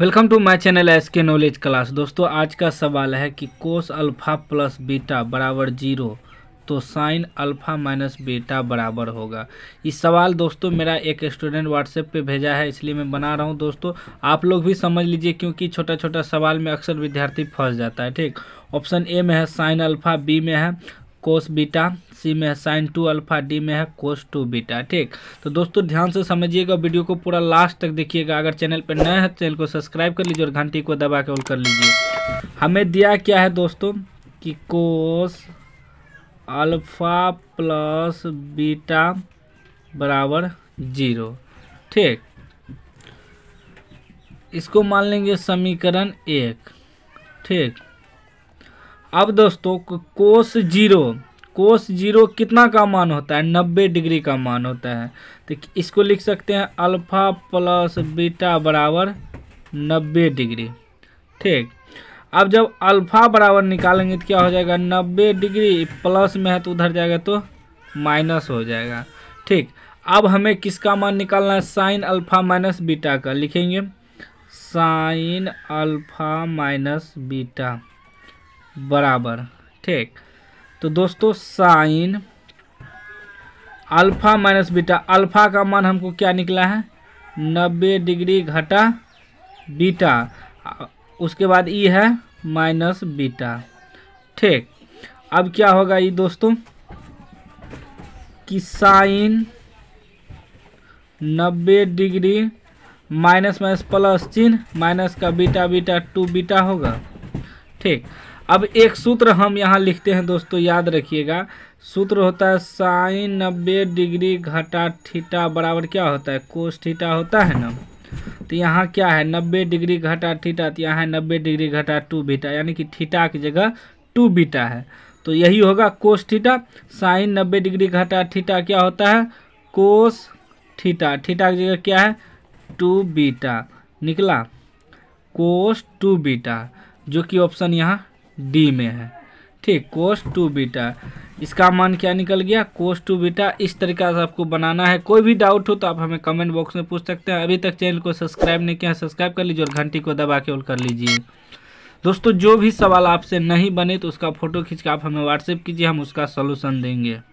welcome to my channel S K knowledge class दोस्तों आज का सवाल है कि कोस अल्फा प्लस बीटा बराबर जीरो तो साइन अल्फा माइनस बीटा बराबर होगा इस सवाल दोस्तों मेरा एक स्टूडेंट व्हाट्सएप पे भेजा है इसलिए मैं बना रहा हूँ दोस्तों आप लोग भी समझ लीजिए क्योंकि छोटा छोटा सवाल में अक्सर विद्यार्थी फंस जाता है ठीक ऑप्शन ए में है साइन अल्फा बी में है कोस बीटा सी में है साइन टू अल्फा डी में है कोस टू बीटा ठीक तो दोस्तों ध्यान से समझिएगा वीडियो को पूरा लास्ट तक देखिएगा अगर चैनल पर नए हैं चैनल को सब्सक्राइब कर लीजिए और घंटी को दबा के ऑल कर लीजिए हमें दिया क्या है दोस्तों कि कोस अल्फा प्लस बीटा बराबर जीरो ठीक इसको मान लेंगे समीकरण एक ठीक अब दोस्तों कोस जीरो कोस जीरो कितना का मान होता है नब्बे डिग्री का मान होता है तो इसको लिख सकते हैं अल्फा प्लस बीटा बराबर नब्बे डिग्री ठीक अब जब अल्फा बराबर निकालेंगे तो क्या हो जाएगा नब्बे डिग्री प्लस में है तो उधर जाएगा तो माइनस हो जाएगा ठीक अब हमें किसका मान निकालना है साइन अल्फा माइनस बीटा का लिखेंगे साइन अल्फा माइनस बीटा बराबर ठीक तो दोस्तों sine alpha minus beta alpha का मान हमको क्या निकला है नब्बे डिग्री घटा बीटा उसके बाद ई है माइनस बीटा ठीक अब क्या होगा ये दोस्तों कि साइन नब्बे डिग्री माइनस माइनस प्लस चिन्ह माइनस का बीटा बीटा टू बीटा होगा ठीक अब एक सूत्र हम यहाँ लिखते हैं दोस्तों याद रखिएगा सूत्र होता है साइन नब्बे डिग्री घटा ठीटा बराबर क्या होता है कोस ठीटा होता है ना तो यहाँ क्या है नब्बे डिग्री घटा ठीटा तो यहाँ है नब्बे डिग्री घटा टू बीटा यानी कि ठीटा की जगह टू बीटा है तो यही होगा कोस ठीटा साइन नब्बे डिग्री घटा ठीटा क्या होता है कोस ठीटा ठीटा की जगह क्या है टू बीटा निकला कोस टू बीटा जो कि ऑप्शन यहाँ डी में है ठीक कोस टू बीटा इसका मान क्या निकल गया कोस टू बीटा इस तरीका से आपको बनाना है कोई भी डाउट हो तो आप हमें कमेंट बॉक्स में पूछ सकते हैं अभी तक चैनल को सब्सक्राइब नहीं किया सब्सक्राइब कर लीजिए और घंटी को दबा के ऑल कर लीजिए दोस्तों जो भी सवाल आपसे नहीं बने तो उसका फ़ोटो खींच के आप हमें व्हाट्सएप कीजिए हम उसका सोल्यूशन देंगे